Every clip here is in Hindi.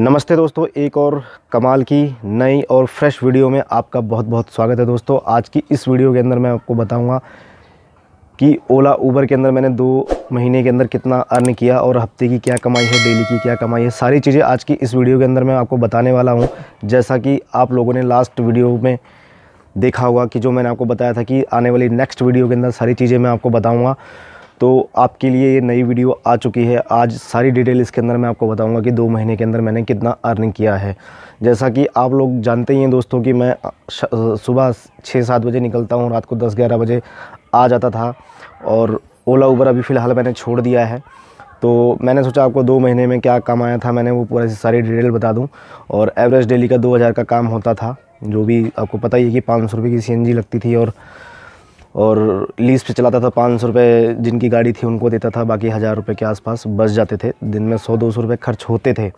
नमस्ते दोस्तों एक और कमाल की नई और फ्रेश वीडियो में आपका बहुत बहुत स्वागत है दोस्तों आज की इस वीडियो के अंदर मैं आपको बताऊंगा कि ओला ऊबर के अंदर मैंने दो महीने के अंदर कितना अर्न किया और हफ्ते की क्या कमाई है डेली की क्या कमाई है सारी चीज़ें आज की इस वीडियो के अंदर मैं आपको बताने वाला हूँ जैसा कि आप लोगों ने लास्ट वीडियो में देखा होगा कि जो मैंने आपको बताया था कि आने वाली नेक्स्ट वीडियो के अंदर सारी चीज़ें मैं आपको बताऊँगा तो आपके लिए ये नई वीडियो आ चुकी है आज सारी डिटेल इसके अंदर मैं आपको बताऊंगा कि दो महीने के अंदर मैंने कितना अर्निंग किया है जैसा कि आप लोग जानते ही हैं दोस्तों कि मैं सुबह छः सात बजे निकलता हूँ रात को दस ग्यारह बजे आ जाता था और ओला उबर अभी फ़िलहाल मैंने छोड़ दिया है तो मैंने सोचा आपको दो महीने में क्या काम आया था मैंने वो पूरा सारी डिटेल बता दूं और एवरेज डेली का दो हज़ार का काम होता था जो भी आपको पता ही है कि पाँच सौ रुपये की सीएनजी लगती थी और और लीज पे चलाता था पाँच सौ रुपये जिनकी गाड़ी थी उनको देता था बाकी हज़ार रुपये के आसपास बच जाते थे दिन में सौ दो सौ रुपये खर्च होते थे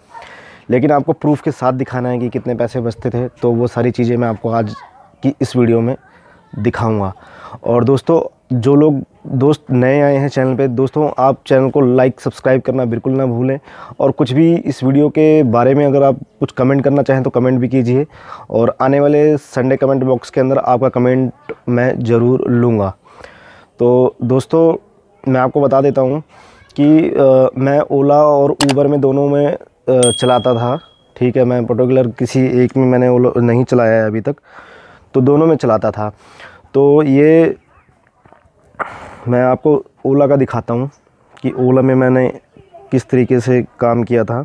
लेकिन आपको प्रूफ के साथ दिखाना है कि कितने पैसे बचते थे तो वो सारी चीज़ें मैं आपको आज की इस वीडियो में दिखाऊंगा और दोस्तों जो लोग दोस्त नए आए हैं चैनल पे दोस्तों आप चैनल को लाइक सब्सक्राइब करना बिल्कुल ना भूलें और कुछ भी इस वीडियो के बारे में अगर आप कुछ कमेंट करना चाहें तो कमेंट भी कीजिए और आने वाले संडे कमेंट बॉक्स के अंदर आपका कमेंट मैं ज़रूर लूँगा तो दोस्तों मैं आपको बता देता हूँ कि आ, मैं ओला और ऊबर में दोनों में आ, चलाता था ठीक है मैं पर्टिकुलर किसी एक में मैंने ओला नहीं चलाया है अभी तक तो दोनों में चलाता था तो ये मैं आपको ओला का दिखाता हूँ कि ओला में मैंने किस तरीके से काम किया था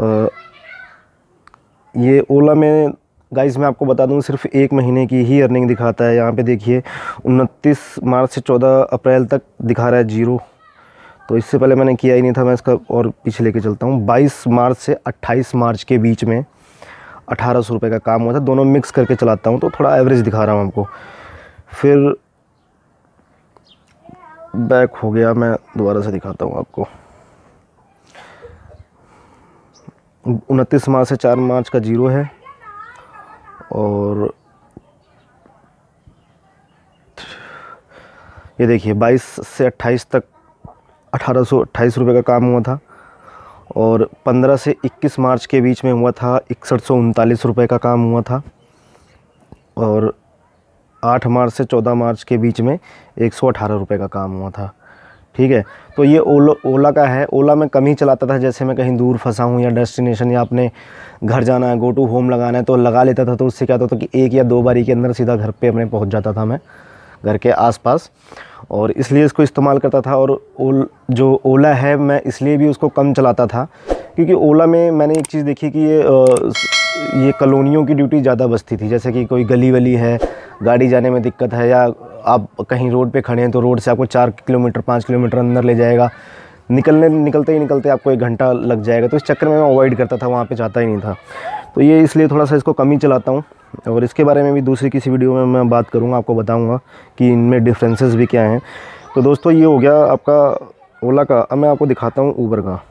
आ, ये ओला में गाइस मैं आपको बता दूं सिर्फ एक महीने की ही अर्निंग दिखाता है यहाँ पे देखिए उनतीस मार्च से चौदह अप्रैल तक दिखा रहा है जीरो तो इससे पहले मैंने किया ही नहीं था मैं इसका और पीछे लेके चलता हूँ 22 मार्च से 28 मार्च के बीच में अठारह सौ रुपये का काम हुआ था दोनों मिक्स करके चलाता हूँ तो थोड़ा एवरेज दिखा रहा हूँ आपको फिर बैक हो गया मैं दोबारा से दिखाता हूँ आपको उनतीस मार्च से चार मार्च का जीरो है और ये देखिए 22 से 28 तक अठारह सौ अट्ठाईस रुपये का काम हुआ था और 15 से 21 मार्च के बीच में हुआ था इकसठ सौ उनतालीस रुपये का काम हुआ था और 8 मार्च से 14 मार्च के बीच में एक सौ अठारह रुपये का काम हुआ था ठीक है तो ये ओला ओला का है ओला मैं कम ही चलाता था जैसे मैं कहीं दूर फंसा हूँ या डेस्टिनेशन या अपने घर जाना है गो टू होम लगाना है तो लगा लेता था तो उससे क्या होता था कि एक या दो बारी के अंदर सीधा घर पे अपने पहुँच जाता था मैं घर के आसपास और इसलिए इसको इस्तेमाल करता था और ओल जो ओला है मैं इसलिए भी उसको कम चलाता था क्योंकि ओला में मैंने एक चीज़ देखी कि ये ये कलोनियों की ड्यूटी ज़्यादा बसती थी जैसे कि कोई गली वली है गाड़ी जाने में दिक्कत है या आप कहीं रोड पे खड़े हैं तो रोड से आपको चार किलोमीटर पाँच किलोमीटर अंदर ले जाएगा निकलने निकलते ही निकलते आपको एक घंटा लग जाएगा तो इस चक्कर में मैं अवॉइड करता था वहाँ पर जाता ही नहीं था तो ये इसलिए थोड़ा सा इसको कम ही चलाता हूँ और इसके बारे में भी दूसरी किसी वीडियो में मैं बात करूँगा आपको बताऊँगा कि इनमें डिफ्रेंसेज भी क्या हैं तो दोस्तों ये हो गया आपका ओला का अब मैं आपको दिखाता हूँ ऊबर का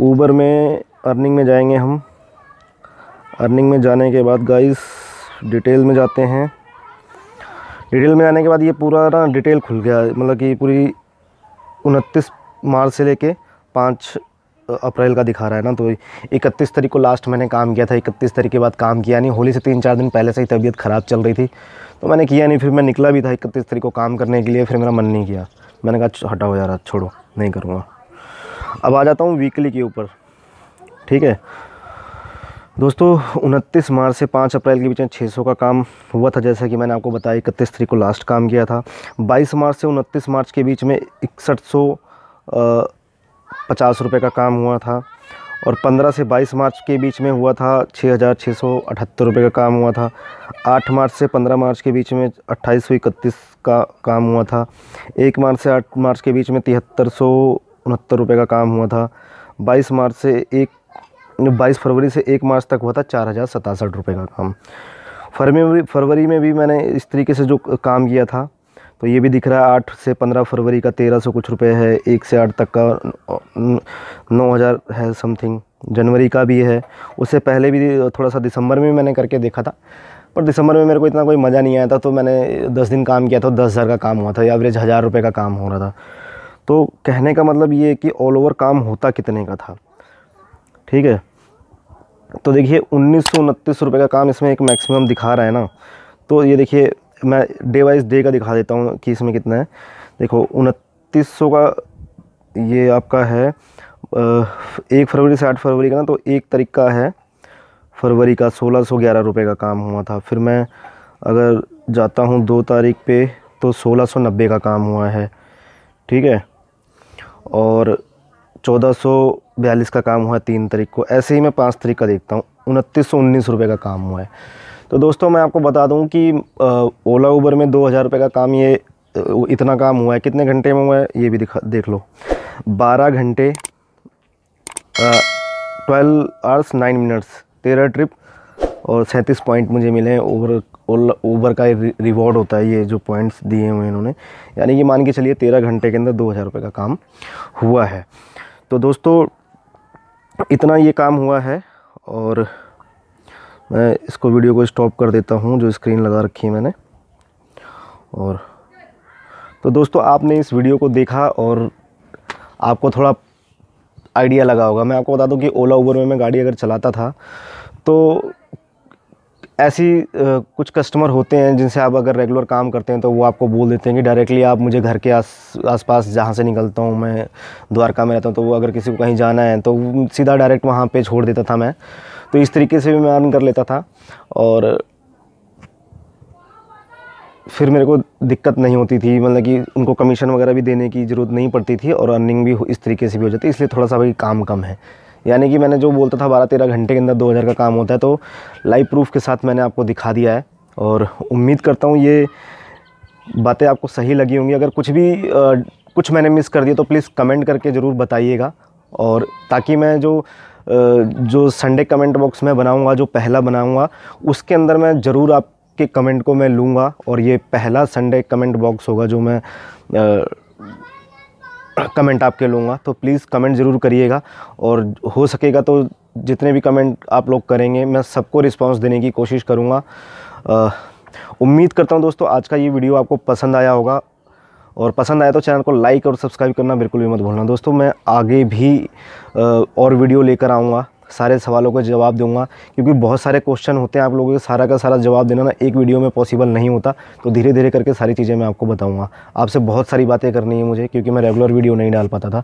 ऊबर में अर्निंग में जाएंगे हम अर्निंग में जाने के बाद गाइस डिटेल में जाते हैं डिटेल में जाने के बाद ये पूरा ना डिटेल खुल गया मतलब कि पूरी उनतीस मार्च से लेके पाँच अप्रैल का दिखा रहा है ना तो इकतीस तारीख को लास्ट मैंने काम किया था इकतीस तारीख के बाद काम किया नहीं होली से तीन चार दिन पहले से ही तबीयत ख़राब चल रही थी तो मैंने किया नहीं फिर मैं निकला भी था इकतीस तारीख को काम करने के लिए फिर मेरा मन नहीं किया मैंने कहा हटाओ यार छोड़ो नहीं करूँगा अब आ जाता हूँ वीकली के ऊपर ठीक है दोस्तों उनतीस मार्च से 5 अप्रैल के बीच में 600 का काम हुआ था जैसा कि मैंने आपको बताया इकतीस तरीक को लास्ट काम किया था 22 मार्च से उनतीस मार्च के बीच में इकसठ सौ पचास रुपये का काम हुआ था और 15 से 22 मार्च के बीच में हुआ था छः हज़ार छः सौ अठहत्तर रुपये का काम हुआ था 8 मार्च से 15 मार्च के बीच में अट्ठाईस सौ इकतीस का काम हुआ था 1 मार्च से 8 मार्च के बीच में तिहत्तर सौ उनहत्तर रुपये का काम हुआ था बाईस मार्च से एक बाईस फरवरी से एक मार्च तक हुआ था चार हज़ार सतासठ रुपये का काम फरवरी फरवरी में भी मैंने इस तरीके से जो काम किया था तो ये भी दिख रहा है आठ से पंद्रह फरवरी का तेरह सौ कुछ रुपए है एक से आठ तक का नौ हज़ार है समथिंग जनवरी का भी है उससे पहले भी थोड़ा सा दिसंबर में मैंने करके देखा था पर दिसंबर में मेरे को इतना कोई मज़ा नहीं आया था तो मैंने दस दिन काम किया था दस हज़ार का काम हुआ था एवरेज हज़ार रुपये का काम हो रहा था तो कहने का मतलब ये है कि ऑल ओवर काम होता कितने का था ठीक है तो देखिए उन्नीस सौ रुपये का काम इसमें एक मैक्सिमम दिखा रहा है ना तो ये देखिए मैं डे वाइज डे का दिखा देता हूँ कि इसमें कितना है देखो उनतीस का ये आपका है एक फरवरी से आठ फरवरी का ना तो एक तारीख का है फरवरी का सोलह सौ ग्यारह रुपये का काम हुआ था फिर मैं अगर जाता हूँ दो तारीख पे तो सोलह सौ नब्बे का काम हुआ है ठीक है और चौदह सौ बयालीस का काम हुआ है तीन तारीख को ऐसे ही मैं पाँच तारीख का देखता हूँ उनतीस सौ उन्नीस रुपये का काम हुआ है तो दोस्तों मैं आपको बता दूं कि ओला उबर में दो हज़ार रुपये का काम ये इतना काम हुआ है कितने घंटे में हुआ है ये भी दिखा देख लो बारह घंटे ट्वेल्व आवर्स नाइन मिनट्स तेरह ट्रिप और सैंतीस पॉइंट मुझे मिले हैं ओवर ऊबर का रिवॉर्ड होता है ये जो पॉइंट्स दिए हुए हैं इन्होंने यानी ये मान के चलिए तेरह घंटे के अंदर दो हज़ार रुपये का काम हुआ है तो दोस्तों इतना ये काम हुआ है और मैं इसको वीडियो को स्टॉप कर देता हूँ जो स्क्रीन लगा रखी है मैंने और तो दोस्तों आपने इस वीडियो को देखा और आपको थोड़ा आइडिया लगा होगा मैं आपको बता दूं कि ओला उबर में मैं गाड़ी अगर चलाता था तो ऐसी कुछ कस्टमर होते हैं जिनसे आप अगर रेगुलर काम करते हैं तो वो आपको बोल देते हैं कि डायरेक्टली आप मुझे घर के आस आस पास जहाँ से निकलता हूँ मैं द्वारका में रहता हूँ तो वो अगर किसी को कहीं जाना है तो सीधा डायरेक्ट वहाँ पे छोड़ देता था मैं तो इस तरीके से भी मैं अर्न कर लेता था और फिर मेरे को दिक्कत नहीं होती थी मतलब कि उनको कमीशन वगैरह भी देने की ज़रूरत नहीं पड़ती थी और अर्निंग भी इस तरीके से भी हो जाती इसलिए थोड़ा सा भाई काम कम है यानी कि मैंने जो बोलता था बारह तेरह घंटे के अंदर दो हज़ार का काम होता है तो लाइव प्रूफ के साथ मैंने आपको दिखा दिया है और उम्मीद करता हूँ ये बातें आपको सही लगी होंगी अगर कुछ भी आ, कुछ मैंने मिस कर दिया तो प्लीज़ कमेंट करके ज़रूर बताइएगा और ताकि मैं जो जो संडे कमेंट बॉक्स में बनाऊंगा जो पहला बनाऊंगा उसके अंदर मैं ज़रूर आपके कमेंट को मैं लूँगा और ये पहला संडे कमेंट बॉक्स होगा जो मैं कमेंट आपके लूँगा तो प्लीज़ कमेंट ज़रूर करिएगा और हो सकेगा तो जितने भी कमेंट आप लोग करेंगे मैं सबको रिस्पांस देने की कोशिश करूँगा उम्मीद करता हूँ दोस्तों आज का ये वीडियो आपको पसंद आया होगा और पसंद आया तो चैनल को लाइक और सब्सक्राइब करना बिल्कुल भी मत भूलना दोस्तों मैं आगे भी और वीडियो लेकर आऊँगा सारे सवालों का जवाब दूंगा क्योंकि बहुत सारे क्वेश्चन होते हैं आप लोगों के सारा का सारा जवाब देना ना एक वीडियो में पॉसिबल नहीं होता तो धीरे धीरे करके सारी चीज़ें मैं आपको बताऊँगा आपसे बहुत सारी बातें करनी है मुझे क्योंकि मैं रेगुलर वीडियो नहीं डाल पाता था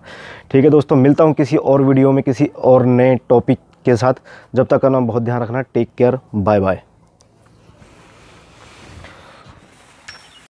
ठीक है दोस्तों मिलता हूँ किसी और वीडियो में किसी और नए टॉपिक के साथ जब तक करना बहुत ध्यान रखना टेक केयर बाय बाय